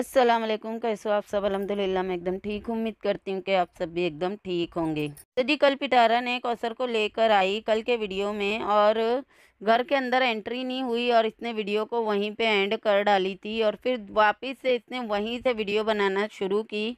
अस्सलाम वालेकुम कैसे हो आप सब अलहमदिल्ला मैं एकदम ठीक उम्मीद करती हूँ कि आप सब भी एकदम ठीक होंगे तो जी कल पिटारा ने कौसर को लेकर आई कल के वीडियो में और घर के अंदर एंट्री नहीं हुई और इसने वीडियो को वहीं पे एंड कर डाली थी और फिर वापस से इसने वहीं से वीडियो बनाना शुरू की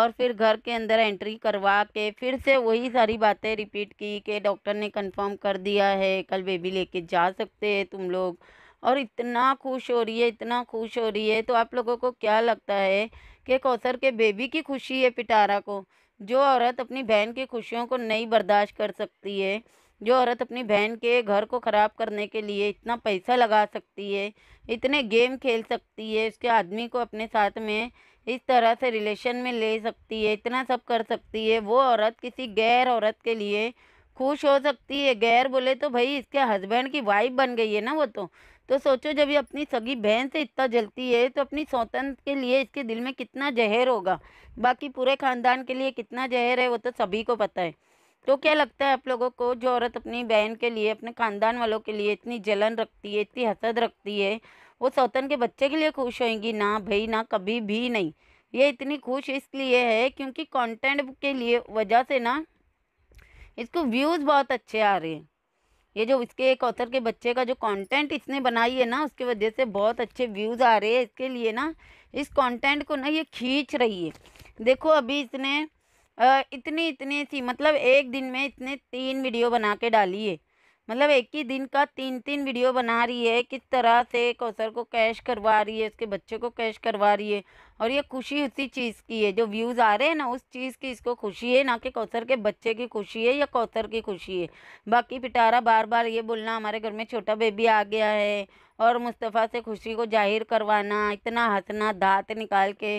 और फिर घर के अंदर एंट्री करवा के फिर से वही सारी बातें रिपीट की कि डॉक्टर ने कन्फर्म कर दिया है कल बेबी कर जा सकते हैं तुम लोग और इतना खुश हो रही है इतना खुश हो रही है तो आप लोगों को क्या लगता है कि कौसर के बेबी की खुशी है पिटारा को जो औरत अपनी बहन की खुशियों को नहीं बर्दाश्त कर सकती है जो औरत अपनी बहन के घर को ख़राब करने के लिए इतना पैसा लगा सकती है इतने गेम खेल सकती है उसके आदमी को अपने साथ में इस तरह से रिलेशन में ले सकती है इतना सब कर सकती है वो औरत किसी गैर औरत के लिए खुश हो सकती है गैर बोले तो भाई इसके हस्बैंड की वाइफ बन गई है ना वो तो तो सोचो जब ये अपनी सगी बहन से इतना जलती है तो अपनी सौतन के लिए इसके दिल में कितना जहर होगा बाकी पूरे ख़ानदान के लिए कितना जहर है वो तो सभी को पता है तो क्या लगता है आप लोगों को जो औरत अपनी बहन के लिए अपने ख़ानदान वालों के लिए इतनी जलन रखती है इतनी हसद रखती है वो सौतन के बच्चे के लिए खुश होंगी ना भाई ना कभी भी नहीं ये इतनी खुश इसलिए है क्योंकि कंटेंट के लिए वजह से ना इसको व्यूज़ बहुत अच्छे आ रहे हैं ये जो इसके एक ऑथर के बच्चे का जो कंटेंट इसने बनाई है ना उसकी वजह से बहुत अच्छे व्यूज़ आ रहे हैं इसके लिए ना इस कंटेंट को ना ये खींच रही है देखो अभी इसने इतनी इतनी सी मतलब एक दिन में इतने तीन वीडियो बना के डाली है मतलब एक ही दिन का तीन तीन वीडियो बना रही है किस तरह से कौशल को कैश करवा रही है उसके बच्चे को कैश करवा रही है और ये खुशी उसी चीज़ की है जो व्यूज़ आ रहे हैं ना उस चीज़ की इसको खुशी है ना कि कौशल के बच्चे की खुशी है या कौशल की खुशी है बाकी पिटारा बार बार ये बोलना हमारे घर में छोटा बेबी आ गया है और मुस्तफ़ा से खुशी को जाहिर करवाना इतना हंसना दांत निकाल के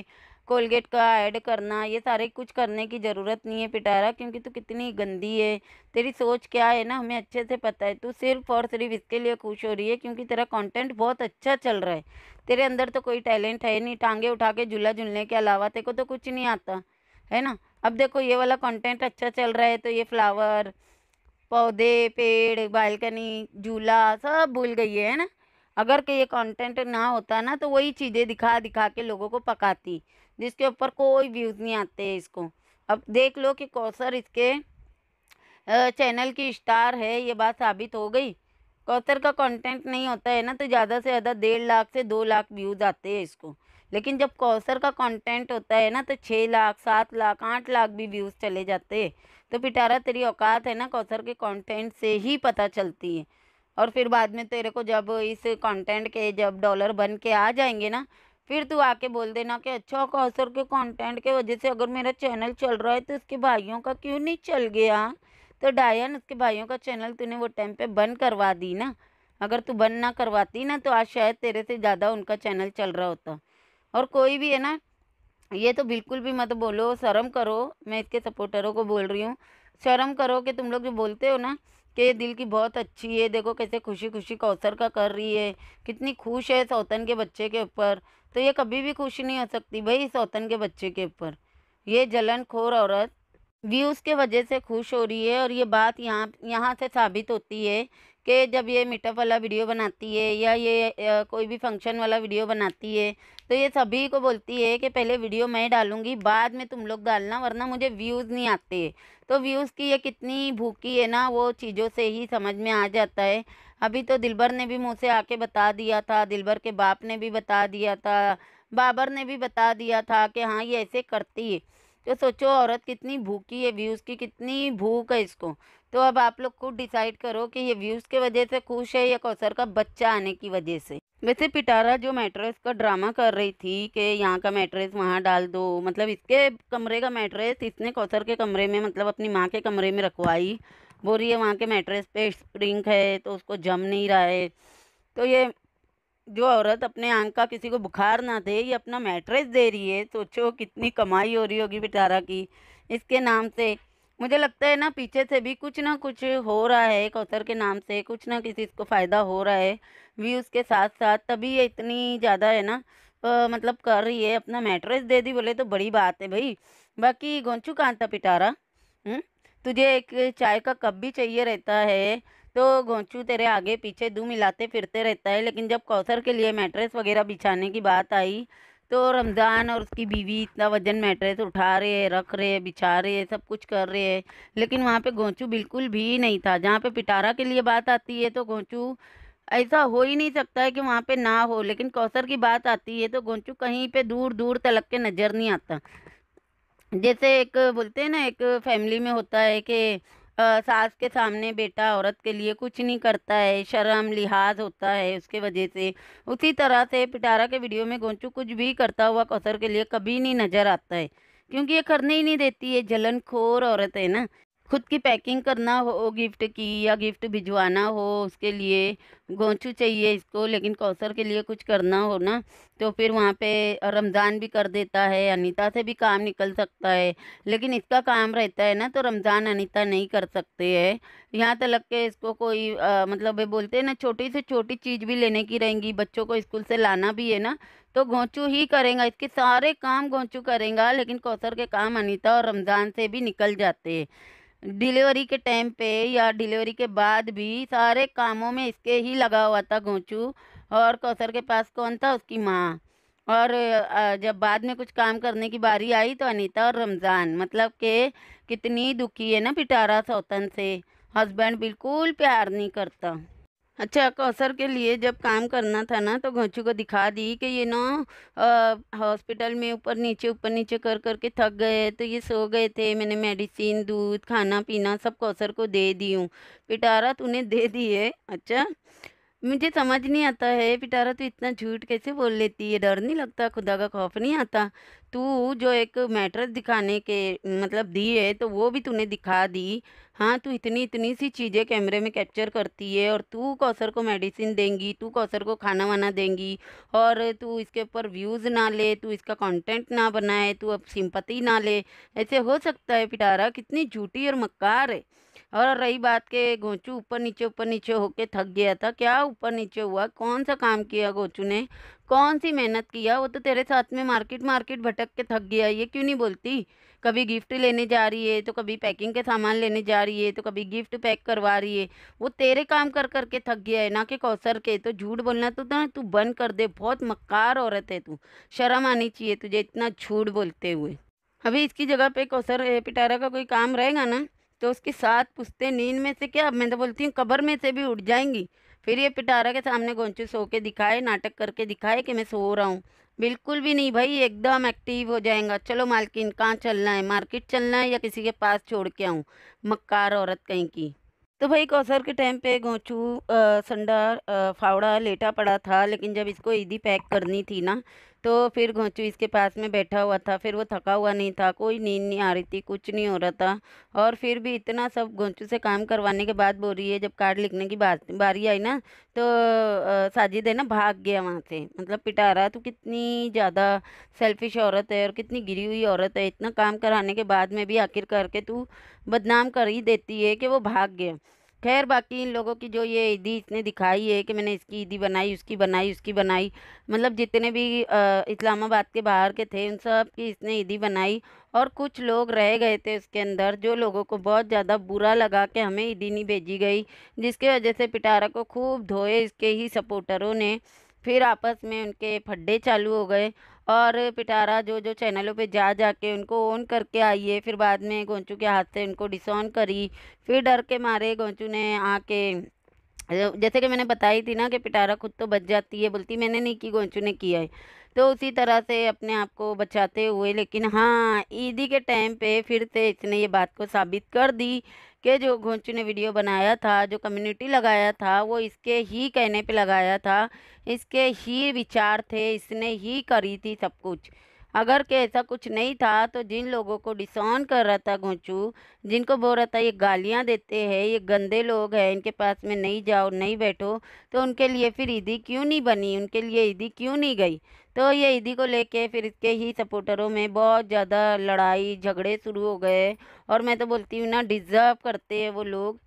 कोलगेट का ऐड करना ये सारे कुछ करने की ज़रूरत नहीं है पिटारा क्योंकि तू कितनी गंदी है तेरी सोच क्या है ना हमें अच्छे से पता है तू सिर्फ और सिर्फ इसके लिए खुश हो रही है क्योंकि तेरा कंटेंट बहुत अच्छा चल रहा है तेरे अंदर तो कोई टैलेंट है नहीं टांगे उठा के झूला झुलने के अलावा तेरे को तो कुछ नहीं आता है ना अब देखो ये वाला कॉन्टेंट अच्छा चल रहा है तो ये फ्लावर पौधे पेड़ बालकनी झूला सब भूल गई है ना अगर कि ये कंटेंट ना होता ना तो वही चीज़ें दिखा दिखा के लोगों को पकाती जिसके ऊपर कोई व्यूज़ नहीं आते हैं इसको अब देख लो कि कौसर इसके चैनल की स्टार है ये बात साबित हो गई कौसर का कंटेंट नहीं होता है ना तो ज़्यादा से ज़्यादा डेढ़ लाख से दो लाख व्यूज़ आते हैं इसको लेकिन जब कौसर का कंटेंट होता है ना तो छः लाख सात लाख आठ लाख भी व्यूज़ चले जाते हैं तो पिटारा तेरी औकात है ना कौसर के कंटेंट से ही पता चलती है और फिर बाद में तेरे को जब इस कंटेंट के जब डॉलर बन के आ जाएंगे ना फिर तू आके बोल देना कि अच्छा कौशर के कंटेंट के वजह से अगर मेरा चैनल चल रहा है तो उसके भाइयों का क्यों नहीं चल गया तो डायन उसके भाइयों का चैनल तूने वो टाइम पे बंद करवा दी ना अगर तू बंद ना करवाती ना तो आज शायद तेरे से ज़्यादा उनका चैनल चल रहा होता और कोई भी है ना ये तो बिल्कुल भी मत बोलो शर्म करो मैं इसके सपोर्टरों को बोल रही हूँ शर्म करो कि तुम लोग जो बोलते हो ना के दिल की बहुत अच्छी है देखो कैसे खुशी खुशी कौसर का कर रही है कितनी खुश है सौतन के बच्चे के ऊपर तो ये कभी भी खुश नहीं हो सकती भाई सौतन के बच्चे के ऊपर ये जलन खोर औरत व्यूज़ के वजह से खुश हो रही है और ये बात यहाँ यहाँ से साबित होती है कि जब ये मीटअप वाला वीडियो बनाती है या ये कोई भी फंक्शन वाला वीडियो बनाती है तो ये सभी को बोलती है कि पहले वीडियो मैं डालूँगी बाद में तुम लोग डालना वरना मुझे व्यूज़ नहीं आते तो व्यूज़ की ये कितनी भूखी है ना वो चीज़ों से ही समझ में आ जाता है अभी तो दिलबर ने भी मुँह से आके बता दिया था दिलबर के बाप ने भी बता दिया था बाबर ने भी बता दिया था कि हाँ ये ऐसे करती है तो सोचो औरत कितनी भूखी है व्यूज़ की कितनी भूख है इसको तो अब आप लोग खुद डिसाइड करो कि ये व्यूज़ के वजह से खुश है या कौसर का बच्चा आने की वजह से वैसे पिटारा जो मैट्रेस का ड्रामा कर रही थी कि यहाँ का मैट्रेस वहाँ डाल दो मतलब इसके कमरे का मैट्रेस इसने कौसर के कमरे में मतलब अपनी माँ के कमरे में रखवाई बोल रही है वहाँ के मैट्रेस पे स्प्रिंग है तो उसको जम नहीं रहा है तो ये जो औरत अपने आँख का किसी को बुखार ना दे ये अपना मैट्रेस दे रही है सोचो कितनी कमाई हो रही होगी पिटारा की इसके नाम से मुझे लगता है ना पीछे से भी कुछ ना कुछ हो रहा है कौसर के नाम से कुछ ना किसी को फ़ायदा हो रहा है व्यूज़ के साथ साथ तभी ये इतनी ज़्यादा है ना मतलब कर रही है अपना मैट्रेस दे दी बोले तो बड़ी बात है भाई बाकी गोंचू कांता पिटारा हुँ? हम्म, तुझे एक चाय का कप भी चाहिए रहता है तो गोंचू तेरे आगे पीछे दू मिलाते फिरते रहता है लेकिन जब कौसर के लिए मैट्रेस वगैरह बिछाने की बात आई तो रमज़ान और उसकी बीवी इतना वजन मैट्रेस तो उठा रहे हैं रख रहे हैं बिछा रहे हैं सब कुछ कर रहे हैं लेकिन वहाँ पे गोंचू बिल्कुल भी नहीं था जहाँ पे पिटारा के लिए बात आती है तो गोंचू ऐसा हो ही नहीं सकता है कि वहाँ पे ना हो लेकिन कौसर की बात आती है तो गोंचू कहीं पे दूर दूर तलक के नज़र नहीं आता जैसे एक बोलते हैं ना एक फैमिली में होता है कि सास के सामने बेटा औरत के लिए कुछ नहीं करता है शर्म लिहाज होता है उसके वजह से उसी तरह से पिटारा के वीडियो में गोंचू कुछ भी करता हुआ कौसर के लिए कभी नहीं नज़र आता है क्योंकि ये करने ही नहीं देती है जलनखोर औरत है ना खुद की पैकिंग करना हो गिफ्ट की या गिफ्ट भिजवाना हो उसके लिए गोंचू चाहिए इसको लेकिन कौसर के लिए कुछ करना हो ना तो फिर वहाँ पे रमज़ान भी कर देता है अनीता से भी काम निकल सकता है लेकिन इसका काम रहता है ना तो रमज़ान अनीता नहीं कर सकते है यहाँ तक के इसको कोई आ, मतलब बोलते हैं ना छोटी से छोटी चीज़ भी लेने की रहेंगी बच्चों को स्कूल से लाना भी है ना तो गोंचू ही करेगा इसके सारे काम गोंचू करेगा लेकिन कौसर के काम अनिता और रमज़ान से भी निकल जाते हैं डिलीवरी के टाइम पे या डिलीवरी के बाद भी सारे कामों में इसके ही लगा हुआ था गोचू और कौसर के पास कौन था उसकी माँ और जब बाद में कुछ काम करने की बारी आई तो अनीता और रमज़ान मतलब के कितनी दुखी है ना पिटारा सौतन से हस्बैंड बिल्कुल प्यार नहीं करता अच्छा कौसर के लिए जब काम करना था ना तो घोंचू को दिखा दी कि ये ना हॉस्पिटल में ऊपर नीचे ऊपर नीचे कर कर के थक गए तो ये सो गए थे मैंने मेडिसिन दूध खाना पीना सब कौसर को दे दी हूँ पिटारा तूने दे दी है अच्छा मुझे समझ नहीं आता है पिटारा तो इतना झूठ कैसे बोल लेती है डर नहीं लगता खुदा का खौफ नहीं आता तू जो एक मैटर दिखाने के मतलब दी है तो वो भी तूने दिखा दी हाँ तू इतनी इतनी सी चीज़ें कैमरे में कैप्चर करती है और तू कौसर को मेडिसिन देंगी तू कौसर को खाना वाना देंगी और तू इसके ऊपर व्यूज़ ना ले तू इसका कंटेंट ना बनाए तू अब सिंपति ना ले ऐसे हो सकता है पिटारा कितनी झूठी और मक्कार है और रही बात के गोचू ऊपर नीचे ऊपर नीचे होके थक गया था क्या ऊपर नीचे हुआ कौन सा काम किया गोचू ने कौन सी मेहनत किया वो तो तेरे साथ में मार्केट मार्केट भटक के थक गया ये क्यों नहीं बोलती कभी गिफ्ट लेने जा रही है तो कभी पैकिंग के सामान लेने जा रही है तो कभी गिफ्ट पैक करवा रही है वो तेरे काम कर कर के थक गया है ना कि कौसर के तो झूठ बोलना तो ना तू बंद कर दे बहुत मक्कार औरत है तू शर्म आनी चाहिए तुझे इतना झूठ बोलते हुए अभी इसकी जगह पे कौसर पिटारा का कोई काम रहेगा ना तो उसके साथ पुछते नींद में से क्या मैं तो बोलती हूँ कबर में से भी उठ जाएंगी फिर ये पिटारा के सामने गोंचू सो के दिखाए नाटक करके दिखाए कि मैं सो रहा हूँ बिल्कुल भी नहीं भाई एकदम एक्टिव हो जाएगा चलो मालकिन कहाँ चलना है मार्केट चलना है या किसी के पास छोड़ के आऊँ मक्कार औरत कहीं की तो भाई कौसर के टाइम पे गोचू संडा फावड़ा लेटा पड़ा था लेकिन जब इसको ईदी पैक करनी थी ना तो फिर घोंचू इसके पास में बैठा हुआ था फिर वो थका हुआ नहीं था कोई नींद नहीं आ रही थी कुछ नहीं हो रहा था और फिर भी इतना सब घोंचू से काम करवाने के बाद बोल रही है जब कार्ड लिखने की बात बारी आई ना तो साजिद है ना भाग गया वहाँ से मतलब पिटा रहा तो कितनी ज़्यादा सेल्फिश औरत है और कितनी गिरी हुई औरत है इतना काम कराने के बाद में भी आखिर करके तू बदनाम कर ही देती है कि वो भाग गया खैर बाकी इन लोगों की जो ये ईदी इसने दिखाई है कि मैंने इसकी ईदी बनाई उसकी बनाई उसकी बनाई मतलब जितने भी इस्लामाबाद के बाहर के थे उन सब की इसने ईदी बनाई और कुछ लोग रह गए थे उसके अंदर जो लोगों को बहुत ज़्यादा बुरा लगा कि हमें ईदी नहीं भेजी गई जिसके वजह से पिटारा को खूब धोए इसके ही सपोर्टरों ने फिर आपस में उनके फड्डे चालू हो गए और पिटारा जो जो चैनलों पे जा जाके उनको ऑन करके आई है फिर बाद में गोंचू के हाथ से उनको डिसऑन करी फिर डर के मारे गोंचू ने आके जैसे कि मैंने बताई थी ना कि पिटारा खुद तो बच जाती है बोलती मैंने नहीं की गोंचू ने किया है तो उसी तरह से अपने आप को बचाते हुए लेकिन हाँ ईदी के टाइम पे फिर से इसने ये बात को साबित कर दी कि जो गोंचू ने वीडियो बनाया था जो कम्युनिटी लगाया था वो इसके ही कहने पे लगाया था इसके ही विचार थे इसने ही करी थी सब कुछ अगर के ऐसा कुछ नहीं था तो जिन लोगों को डिसऑन कर रहा था घोंचू जिनको बोल रहा था ये गालियाँ देते हैं ये गंदे लोग हैं इनके पास में नहीं जाओ नहीं बैठो तो उनके लिए फिर ईदी क्यों नहीं बनी उनके लिए ईदी क्यों नहीं गई तो ये ईदी को लेके फिर इसके ही सपोर्टरों में बहुत ज़्यादा लड़ाई झगड़े शुरू हो गए और मैं तो बोलती हूँ ना डिज़र्व करते हैं वो लोग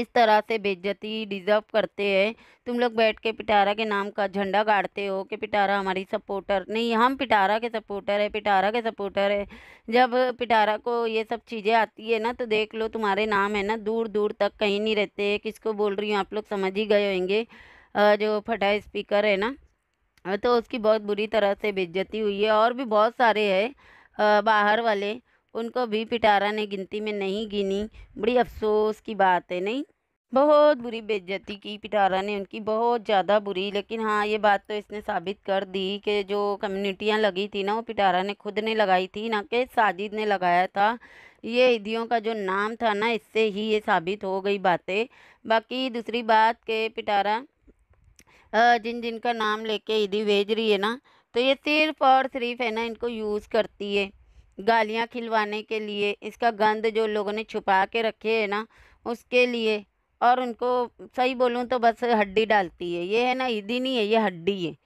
इस तरह से बेज्जती डिज़र्व करते हैं तुम लोग बैठ के पिटारा के नाम का झंडा गाड़ते हो कि पिटारा हमारी सपोर्टर नहीं हम पिटारा के सपोर्टर है पिटारा के सपोर्टर है जब पिटारा को ये सब चीज़ें आती है ना तो देख लो तुम्हारे नाम है ना दूर दूर तक कहीं नहीं रहते किसको बोल रही हूँ आप लोग समझ ही गए होंगे जो फटा स्पीकर है ना तो उसकी बहुत बुरी तरह से बेज्जती हुई है और भी बहुत सारे है बाहर वाले उनको भी पिटारा ने गिनती में नहीं गिनी बड़ी अफसोस की बात है नहीं बहुत बुरी बेज्जती की पिटारा ने उनकी बहुत ज़्यादा बुरी लेकिन हाँ ये बात तो इसने साबित कर दी कि जो कम्युनिटियाँ लगी थी ना वो पिटारा ने खुद ने लगाई थी ना कि साजिद ने लगाया था ये ईदियों का जो नाम था ना इससे ही ये साबित हो गई बातें बाकी दूसरी बात के पिटारा जिन जिन का नाम लेके ईदी भेज रही है ना तो ये सिर्फ और सिर्फ है ना इनको यूज़ करती है गालियाँ खिलवाने के लिए इसका गंद जो लोगों ने छुपा के रखे है ना उसके लिए और उनको सही बोलूँ तो बस हड्डी डालती है ये है ना ईदी नहीं है ये हड्डी है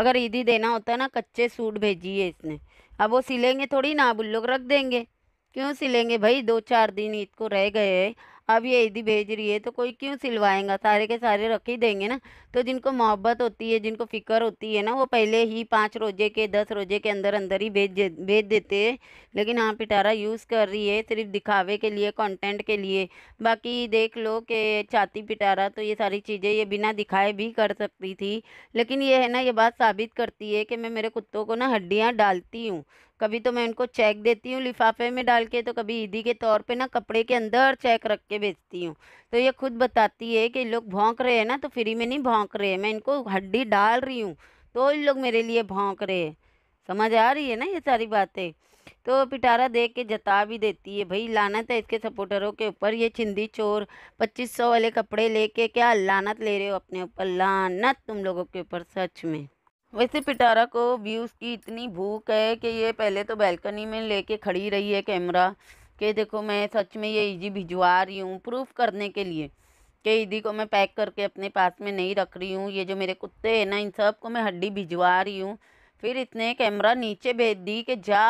अगर ईदी देना होता है ना कच्चे सूट भेजिए इसने अब वो सिलेंगे थोड़ी ना अब लोग रख देंगे क्यों सिलेंगे भाई दो चार दिन ईद को रह गए अब ये ईदी भेज रही है तो कोई क्यों सिलवाएगा सारे के सारे रख ही देंगे ना तो जिनको मोहब्बत होती है जिनको फ़िक्र होती है ना वो पहले ही पाँच रोजे के दस रोजे के अंदर अंदर ही भेज भेज देते हैं लेकिन हाँ पिटारा यूज़ कर रही है सिर्फ दिखावे के लिए कंटेंट के लिए बाकी देख लो कि छाती पिटारा तो ये सारी चीज़ें ये बिना दिखाए भी कर सकती थी लेकिन ये है ना ये बात साबित करती है कि मैं मेरे कुत्तों को ना हड्डियाँ डालती हूँ कभी तो मैं उनको चेक देती हूँ लिफाफे में डाल के तो कभी ईदी के तौर पे ना कपड़े के अंदर चेक रख के बेचती हूँ तो ये खुद बताती है कि लोग भौंक रहे हैं ना तो फ्री में नहीं भौंक रहे मैं इनको हड्डी डाल रही हूँ तो इन लोग मेरे लिए भौंक रहे समझ आ रही है ना ये सारी बातें तो पिटारा देख के जता भी देती है भाई लानत है इसके सपोर्टरों के ऊपर ये चिंदी चोर पच्चीस सौ वाले कपड़े लेके क्या लानत ले रहे हो अपने ऊपर लानत तुम लोगों के ऊपर सच में वैसे पिटारा को व्यूज़ की इतनी भूख है कि ये पहले तो बैल्कनी में लेके खड़ी रही है कैमरा कि देखो मैं सच में ये ईजी भिजवा रही हूँ प्रूफ करने के लिए कि ईदी को मैं पैक करके अपने पास में नहीं रख रही हूँ ये जो मेरे कुत्ते हैं ना इन सब को मैं हड्डी भिजवा रही हूँ फिर इसने कैमरा नीचे भेज दी कि जा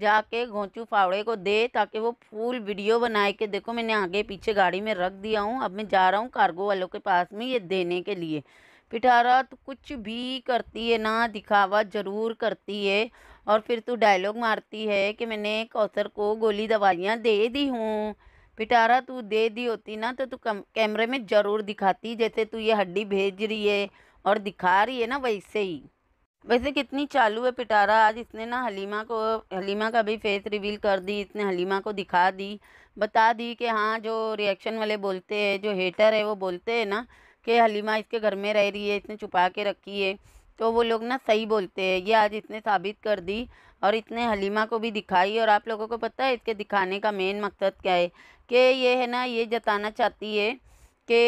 जाके घोंचू फावड़े को दे ताकि वो फूल वीडियो बनाए के देखो मैंने आगे पीछे गाड़ी में रख दिया हूँ अब मैं जा रहा हूँ कार्गो वालों के पास में ये देने के लिए पिटारा तो कुछ भी करती है ना दिखावा ज़रूर करती है और फिर तू डायलॉग मारती है कि मैंने कौसर को गोली दवाइयाँ दे दी हूँ पिटारा तू दे दी होती ना तो तू कैमरे में ज़रूर दिखाती जैसे तू ये हड्डी भेज रही है और दिखा रही है ना वैसे ही वैसे कितनी चालू है पिटारा आज इसने ना हलीमा को हलीमा का भी फेस रिवील कर दी इसने हलीमा को दिखा दी बता दी कि हाँ जो रिएक्शन वाले बोलते हैं जो हेटर है वो बोलते हैं ना कि हलीमा इसके घर में रह रही है इसने छुपा के रखी है तो वो लोग ना सही बोलते हैं ये आज इसने साबित कर दी और इसने हलीमा को भी दिखाई और आप लोगों को पता है इसके दिखाने का मेन मकसद क्या है कि ये है ना ये जताना चाहती है कि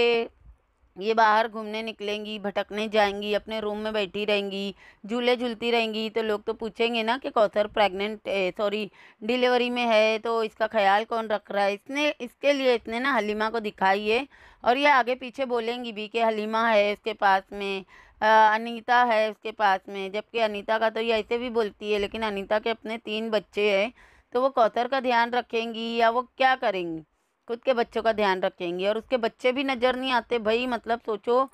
ये बाहर घूमने निकलेंगी भटकने जाएंगी अपने रूम में बैठी रहेंगी झूले झूलती रहेंगी तो लोग तो पूछेंगे ना कि कौसर प्रेग्नेंट सॉरी डिलीवरी में है तो इसका ख्याल कौन रख रहा है इसने इसके लिए इसने ना हलीमा को दिखाई है और ये आगे पीछे बोलेंगी भी कि हलीमा है उसके पास में अनिता अनीता है उसके पास में जबकि अनीता का तो ये ऐसे भी बोलती है लेकिन अनीता के अपने तीन बच्चे हैं तो वो कौसर का ध्यान रखेंगी या वो क्या करेंगी खुद के बच्चों का ध्यान रखेंगी और उसके बच्चे भी नज़र नहीं आते भाई मतलब सोचो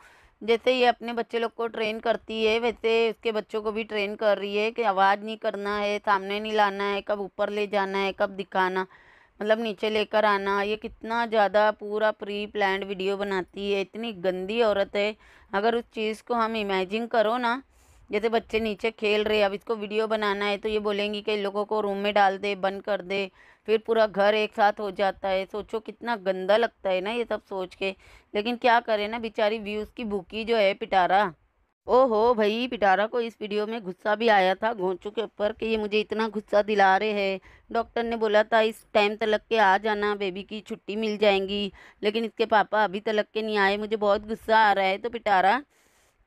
जैसे ये अपने बच्चे लोग को ट्रेन करती है वैसे उसके बच्चों को भी ट्रेन कर रही है कि आवाज़ नहीं करना है सामने नहीं लाना है कब ऊपर ले जाना है कब दिखाना मतलब नीचे लेकर आना ये कितना ज़्यादा पूरा प्री प्लान वीडियो बनाती है इतनी गंदी औरत है अगर उस चीज़ को हम इमेजिन करो ना जैसे बच्चे नीचे खेल रहे अब इसको वीडियो बनाना है तो ये बोलेंगी कि लोगों को रूम में डाल दे बंद कर दे फिर पूरा घर एक साथ हो जाता है सोचो कितना गंदा लगता है ना ये सब सोच के लेकिन क्या करें ना बेचारी व्यूज़ की भूखी जो है पिटारा ओहो भाई पिटारा को इस वीडियो में गुस्सा भी आया था घोंचू के ऊपर कि ये मुझे इतना गुस्सा दिला रहे हैं डॉक्टर ने बोला था इस टाइम तलक के आ जाना बेबी की छुट्टी मिल जाएंगी लेकिन इसके पापा अभी तलक के नहीं आए मुझे बहुत गुस्सा आ रहा है तो पिटारा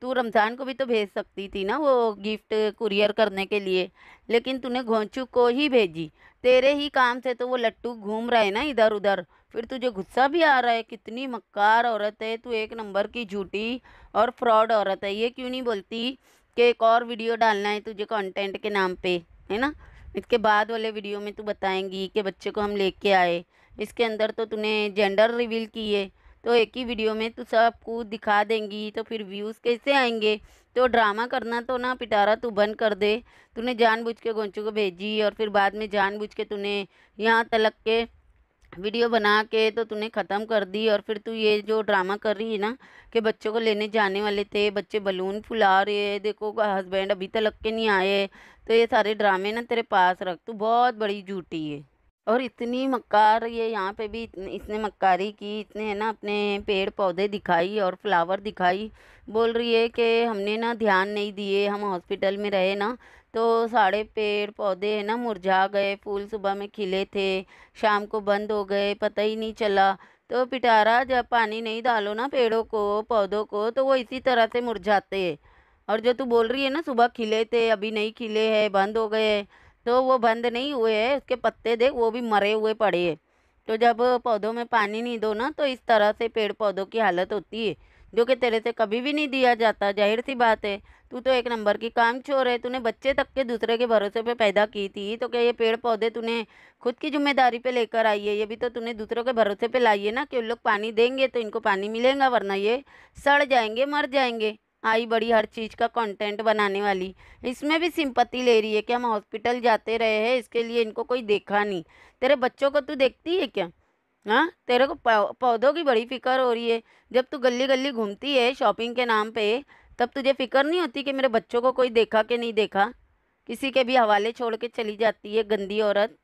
तू रमज़ान को भी तो भेज सकती थी ना वो गिफ्ट कुरियर करने के लिए लेकिन तूने घोंचू को ही भेजी तेरे ही काम से तो वो लट्टू घूम रहे ना इधर उधर फिर तुझे गुस्सा भी आ रहा है कितनी मक्कार औरत है तू एक नंबर की झूठी और फ्रॉड औरत है ये क्यों नहीं बोलती कि एक और वीडियो डालना है तुझे कंटेंट के नाम पे है ना इसके बाद वाले वीडियो में तू बताएंगी कि बच्चे को हम लेके आए इसके अंदर तो तूने जेंडर रिवील किए तो एक ही वीडियो में तू सब कुछ दिखा देंगी तो फिर व्यूज़ कैसे आएंगे तो ड्रामा करना तो ना पिटारा तू बंद कर दे तूने जानबूझ के गोंचू को भेजी और फिर बाद में जानबूझ के तूने यहाँ तलक के वीडियो बना के तो तूने ख़त्म कर दी और फिर तू ये जो ड्रामा कर रही है ना कि बच्चों को लेने जाने वाले थे बच्चे बलून फुला रहे देखो हस्बैंड अभी तलक के नहीं आए तो ये सारे ड्रामे ना तेरे पास रख तू बहुत बड़ी झूठी है और इतनी मक्कार ये यहाँ पे भी इसने मक्कारी की इतने है ना अपने पेड़ पौधे दिखाई और फ्लावर दिखाई बोल रही है कि हमने ना ध्यान नहीं दिए हम हॉस्पिटल में रहे ना तो सारे पेड़ पौधे है ना मुरझा गए फूल सुबह में खिले थे शाम को बंद हो गए पता ही नहीं चला तो पिटारा जब पानी नहीं डालो ना पेड़ों को पौधों को तो वो इसी तरह से मुरझाते और जो तू बोल रही है ना सुबह खिले थे अभी नहीं खिले हैं बंद हो गए तो वो बंद नहीं हुए है उसके पत्ते देख वो भी मरे हुए पड़े हैं तो जब पौधों में पानी नहीं दो ना तो इस तरह से पेड़ पौधों की हालत होती है जो कि तेरे से कभी भी नहीं दिया जाता जाहिर सी बात है तू तो एक नंबर की काम छोर है तूने बच्चे तक के दूसरे के भरोसे पे पैदा की थी तो क्या ये पेड़ पौधे तूने खुद की जिम्मेदारी पे लेकर आई है ये भी तो तूने दूसरों के भरोसे पे लाई है ना कि उन लोग पानी देंगे तो इनको पानी मिलेगा वरना ये सड़ जाएंगे मर जाएंगे आई बड़ी हर चीज़ का कंटेंट बनाने वाली इसमें भी सिंपत्ति ले रही है कि हम हॉस्पिटल जाते रहे हैं इसके लिए इनको कोई देखा नहीं तेरे बच्चों को तू देखती है क्या हाँ तेरे को पौधों की बड़ी फिक्र हो रही है जब तू गली गली घूमती है शॉपिंग के नाम पे तब तुझे फिक्र नहीं होती कि मेरे बच्चों को कोई देखा कि नहीं देखा किसी के भी हवाले छोड़ के चली जाती है गंदी औरत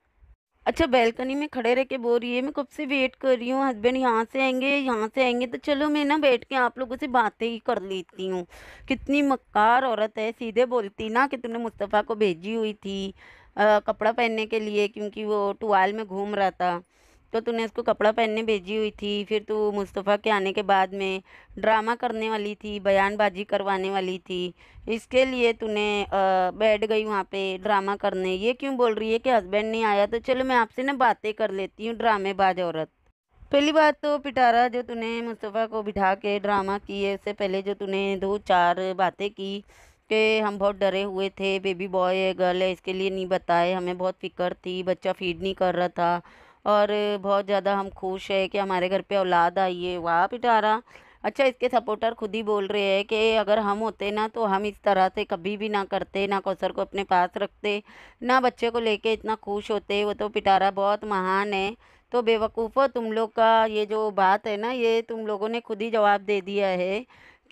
अच्छा बैलकनी में खड़े रह के बोल रही है मैं कब से वेट कर रही हूँ हस्बैंड यहाँ से आएंगे यहाँ से आएंगे तो चलो मैं ना बैठ के आप लोगों से बातें ही कर लेती हूँ कितनी मक्कार औरत है सीधे बोलती ना कि तुमने मुस्तफ़ा को भेजी हुई थी आ, कपड़ा पहनने के लिए क्योंकि वो टुवाल में घूम रहा था तो तूने उसको कपड़ा पहनने भेजी हुई थी फिर तू मुस्तफ़ा के आने के बाद में ड्रामा करने वाली थी बयानबाजी करवाने वाली थी इसके लिए तूने बैठ गई वहाँ पे ड्रामा करने ये क्यों बोल रही है कि हस्बैंड नहीं आया तो चलो मैं आपसे ना बातें कर लेती हूँ ड्रामेबाज औरत पहली बात तो पिटारा जो तूने मुस्तफ़ा को बिठा के ड्रामा किए उससे पहले जो तूने दो चार बातें की कि हम बहुत डरे हुए थे बेबी बॉय है गर्ल है इसके लिए नहीं बताए हमें बहुत फिक्र थी बच्चा फीड नहीं कर रहा था और बहुत ज़्यादा हम खुश है कि हमारे घर पे औलाद आई है वाह पिटारा अच्छा इसके सपोर्टर खुद ही बोल रहे हैं कि अगर हम होते ना तो हम इस तरह से कभी भी ना करते ना कौसर को अपने पास रखते ना बच्चे को लेके इतना खुश होते वो तो पिटारा बहुत महान है तो बेवकूफ़ तुम लोग का ये जो बात है ना ये तुम लोगों ने खुद ही जवाब दे दिया है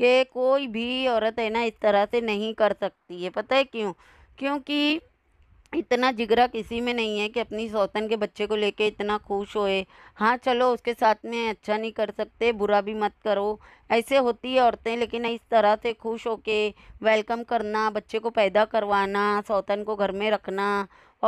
कि कोई भी औरत है ना इस तरह से नहीं कर सकती है पता है क्यों क्योंकि इतना जिगरा किसी में नहीं है कि अपनी सौतन के बच्चे को लेके इतना खुश होए हाँ चलो उसके साथ में अच्छा नहीं कर सकते बुरा भी मत करो ऐसे होती है औरतें लेकिन इस तरह से खुश होके वेलकम करना बच्चे को पैदा करवाना सौतन को घर में रखना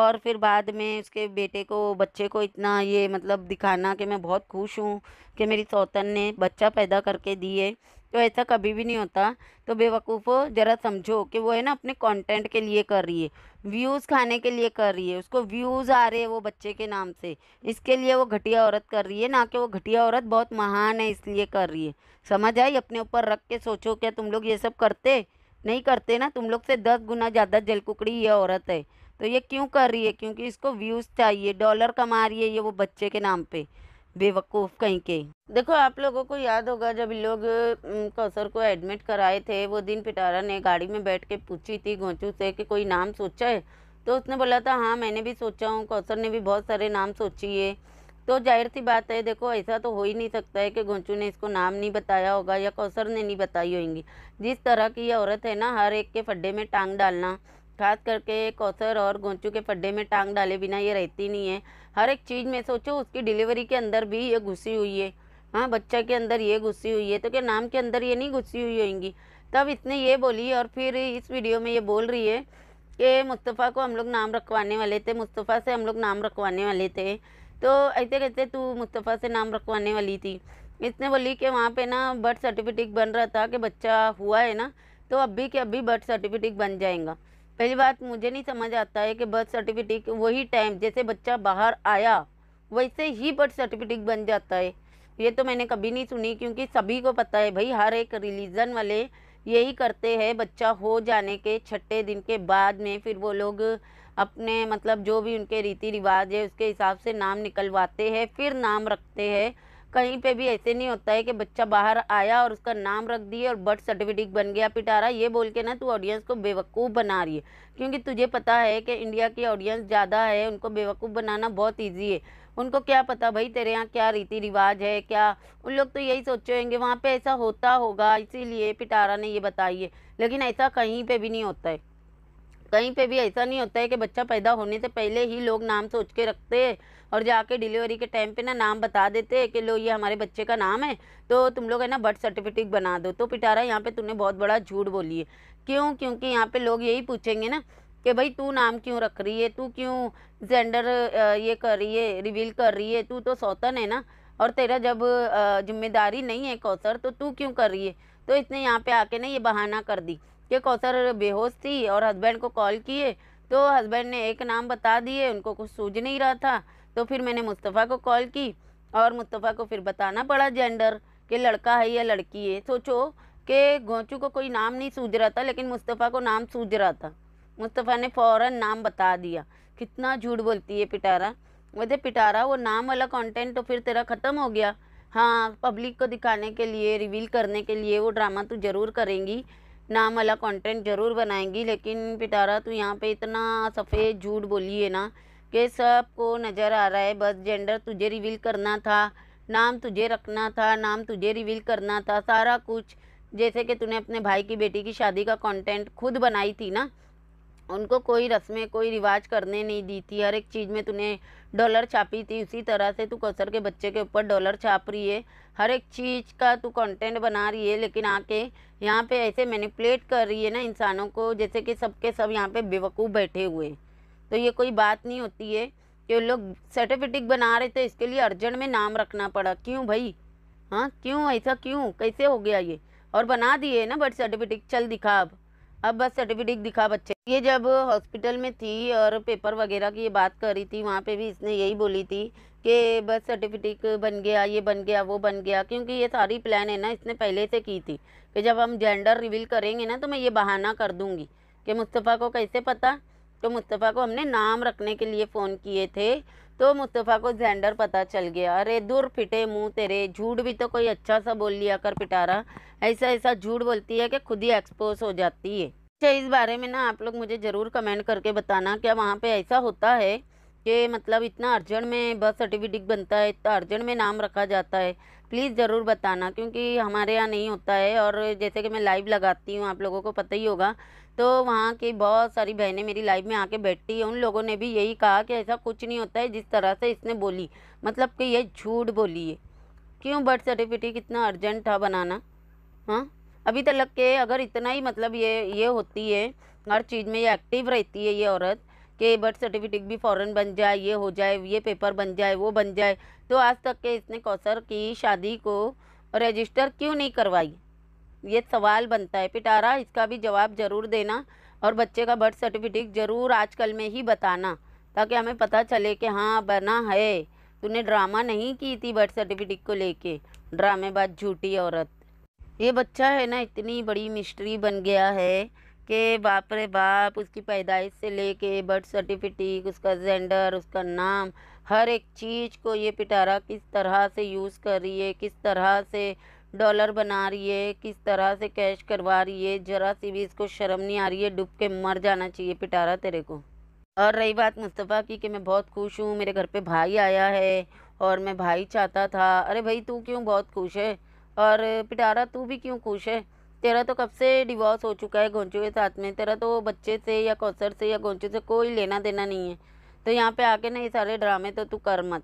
और फिर बाद में उसके बेटे को बच्चे को इतना ये मतलब दिखाना कि मैं बहुत खुश हूँ कि मेरी सौतन ने बच्चा पैदा करके दिए तो ऐसा कभी भी नहीं होता तो बेवकूफ़ ज़रा समझो कि वो है ना अपने कंटेंट के लिए कर रही है व्यूज़ खाने के लिए कर रही है उसको व्यूज़ आ रहे हैं वो बच्चे के नाम से इसके लिए वो घटिया औरत कर रही है ना कि वो घटिया औरत बहुत महान है इसलिए कर रही है समझ आई अपने ऊपर रख के सोचो क्या तुम लोग ये सब करते नहीं करते ना तुम लोग से दस गुना ज़्यादा जलकुकड़ी ये औरत है तो ये क्यों कर रही है क्योंकि इसको व्यूज़ चाहिए डॉलर कमा रही है ये वो बच्चे के नाम पर बेवकूफ़ कहीं के देखो आप लोगों को याद होगा जब लोग कौसर को एडमिट कराए थे वो दिन पिटारा ने गाड़ी में बैठ के पूछी थी घोंचू से कि कोई नाम सोचा है तो उसने बोला था हाँ मैंने भी सोचा हूँ कौसर ने भी बहुत सारे नाम सोची है तो जाहिर सी बात है देखो ऐसा तो हो ही नहीं सकता है कि घोंचू ने इसको नाम नहीं बताया होगा या कौसर ने नहीं बताई होगी जिस तरह की यह औरत है ना हर एक के फड्डे में टांग डालना खास करके कौसर और गोंचू के फड्डे में टांग डाले बिना ये रहती नहीं है हर एक चीज़ में सोचो उसकी डिलीवरी के अंदर भी ये घुसी हुई है हाँ बच्चा के अंदर ये घुसी हुई है तो क्या नाम के अंदर ये नहीं घुसी हुई होंगी तब इसने ये बोली और फिर इस वीडियो में ये बोल रही है कि मुस्तफ़ा को हम लोग नाम रखवाने वाले थे मुस्तफ़ा से हम लोग नाम रखवाने वाले थे तो ऐसे कहते तू मुस्तफ़ा से नाम रखवाने वाली थी इसने बोली कि वहाँ पे ना बर्थ सर्टिफिकेट बन रहा था कि बच्चा हुआ है ना तो अभी के अभी बर्थ सर्टिफिकेट बन जाएगा पहली बात मुझे नहीं समझ आता है कि बर्थ सर्टिफिकेट वही टाइम जैसे बच्चा बाहर आया वैसे ही बर्थ सर्टिफिकेट बन जाता है ये तो मैंने कभी नहीं सुनी क्योंकि सभी को पता है भाई हर एक रिलीजन वाले यही करते हैं बच्चा हो जाने के छठे दिन के बाद में फिर वो लोग अपने मतलब जो भी उनके रीति रिवाज है उसके हिसाब से नाम निकलवाते हैं फिर नाम रखते हैं कहीं पे भी ऐसे नहीं होता है कि बच्चा बाहर आया और उसका नाम रख दिए और बर्थ सर्टिफिकेट बन गया पिटारा ये बोल के ना तू ऑडियंस को बेवकूफ़ बना रही है क्योंकि तुझे पता है कि इंडिया की ऑडियंस ज़्यादा है उनको बेवकूफ़ बनाना बहुत ईजी है उनको क्या पता भाई तेरे यहाँ क्या रीति रिवाज है क्या उन लोग तो यही सोचे होंगे वहाँ पर ऐसा होता होगा इसीलिए पिटारा ने ये बताई है लेकिन ऐसा कहीं पर भी नहीं होता है कहीं पे भी ऐसा नहीं होता है कि बच्चा पैदा होने से पहले ही लोग नाम सोच के रखते हैं और जाके डिलीवरी के टाइम पे ना नाम बता देते हैं कि लो ये हमारे बच्चे का नाम है तो तुम लोग है ना बर्थ सर्टिफिकेट बना दो तो पिटारा यहाँ पे तुमने बहुत बड़ा झूठ बोली है क्यों क्योंकि यहाँ पे लोग यही पूछेंगे ना कि भाई तू नाम क्यों रख रही है तू क्यों जेंडर ये कर रही है रिवील कर रही है तू तो सौतन है ना और तेरा जब जिम्मेदारी नहीं है कौसर तो तू क्यों कर रही है तो इसने यहाँ पे आके ना ये बहाना कर दी कि कौसर बेहोश थी और हस्बैंड को कॉल किए तो हस्बैंड ने एक नाम बता दिए उनको कुछ सूझ नहीं रहा था तो फिर मैंने मुस्तफ़ा को कॉल की और मुस्तफ़ा को फिर बताना पड़ा जेंडर कि लड़का है या लड़की है सोचो कि गोचू को कोई नाम नहीं सूझ रहा था लेकिन मुस्तफ़ा को नाम सूझ रहा था मुस्तफ़ा ने फ़ौर नाम बता दिया कितना झूठ बोलती है पिटारा वैसे पिटारा वो नाम वाला कंटेंट तो फिर तेरा ख़त्म हो गया हाँ पब्लिक को दिखाने के लिए रिवील करने के लिए वो ड्रामा तो ज़रूर करेंगी नाम वाला कंटेंट ज़रूर बनाएंगी लेकिन पिटारा तू यहाँ पे इतना सफ़ेद झूठ बोली है ना कि सबको नज़र आ रहा है बस जेंडर तुझे रिवील करना था नाम तुझे रखना था नाम तुझे रिवील करना था सारा कुछ जैसे कि तूने अपने भाई की बेटी की शादी का कॉन्टेंट खुद बनाई थी ना उनको कोई रस्में कोई रिवाज करने नहीं दी थी हर एक चीज़ में तूने डॉलर छापी थी उसी तरह से तू कसर के बच्चे के ऊपर डॉलर छाप रही है हर एक चीज़ का तू कंटेंट बना रही है लेकिन आके यहाँ पे ऐसे मैनिपुलेट कर रही है ना इंसानों को जैसे कि सबके सब, सब यहाँ पे बेवकूफ़ बैठे हुए हैं तो ये कोई बात नहीं होती है कि लोग सर्टिफिकेट बना रहे थे इसके लिए अर्जन में नाम रखना पड़ा क्यों भाई हाँ क्यों ऐसा क्यों कैसे हो गया ये और बना दिए ना बर्थ सर्टिफिकेट चल दिखा अब अब बस सर्टिफिकेट दिखा बच्चे ये जब हॉस्पिटल में थी और पेपर वगैरह की ये बात कर रही थी वहाँ पे भी इसने यही बोली थी कि बस सर्टिफिकेट बन गया ये बन गया वो बन गया क्योंकि ये सारी प्लान है ना इसने पहले से की थी कि जब हम जेंडर रिवील करेंगे ना तो मैं ये बहाना कर दूँगी कि मुस्तफ़ा को कैसे पता तो मुस्तफ़ा को हमने नाम रखने के लिए फ़ोन किए थे तो मुस्तफ़ा को जेंडर पता चल गया अरे दूर फिटे मुंह तेरे झूठ भी तो कोई अच्छा सा बोल लिया कर पिटारा ऐसा ऐसा झूठ बोलती है कि खुद ही एक्सपोज हो जाती है अच्छा इस बारे में ना आप लोग मुझे ज़रूर कमेंट करके बताना क्या वहाँ पे ऐसा होता है कि मतलब इतना अर्जेंट में बर्थ सर्टिफिकेट बनता है इतना अर्जेंट में नाम रखा जाता है प्लीज़ ज़रूर बताना क्योंकि हमारे यहाँ नहीं होता है और जैसे कि मैं लाइव लगाती हूँ आप लोगों को पता ही होगा तो वहाँ की बहुत सारी बहनें मेरी लाइफ में आके बैठती है उन लोगों ने भी यही कहा कि ऐसा कुछ नहीं होता है जिस तरह से इसने बोली मतलब कि ये झूठ बोली है क्यों बर्थ सर्टिफिकेट कितना अर्जेंट था बनाना हाँ अभी तक के अगर इतना ही मतलब ये ये होती है हर चीज़ में ये एक्टिव रहती है ये औरत कि बर्थ सर्टिफिकेट भी फ़ौरन बन जाए ये हो जाए ये पेपर बन जाए वो बन जाए तो आज तक के इसने कौसर की शादी को रजिस्टर क्यों नहीं करवाई ये सवाल बनता है पिटारा इसका भी जवाब ज़रूर देना और बच्चे का बर्थ सर्टिफिकेट ज़रूर आजकल में ही बताना ताकि हमें पता चले कि हाँ बना है तूने ड्रामा नहीं की थी बर्थ सर्टिफिकेट को लेके ड्रामेबाज झूठी औरत ये बच्चा है ना इतनी बड़ी मिस्ट्री बन गया है कि बाप रे बाप उसकी पैदाइश से लेके बर्थ सर्टिफिकेट उसका जेंडर उसका नाम हर एक चीज़ को ये पिटारा किस तरह से यूज़ कर रही है किस तरह से डॉलर बना रही है किस तरह से कैश करवा रही है ज़रा सी भी इसको शर्म नहीं आ रही है डूब के मर जाना चाहिए पिटारा तेरे को और रही बात मुस्तफ़ा की कि मैं बहुत खुश हूँ मेरे घर पे भाई आया है और मैं भाई चाहता था अरे भाई तू क्यों बहुत खुश है और पिटारा तू भी क्यों खुश है तेरा तो कब से डिवॉर्स हो चुका है गोंचू के साथ में तेरा तो बच्चे से या कौसर से या गोंचू से कोई लेना देना नहीं है तो यहाँ पर आके ना ये सारे ड्रामे तो तू कर मत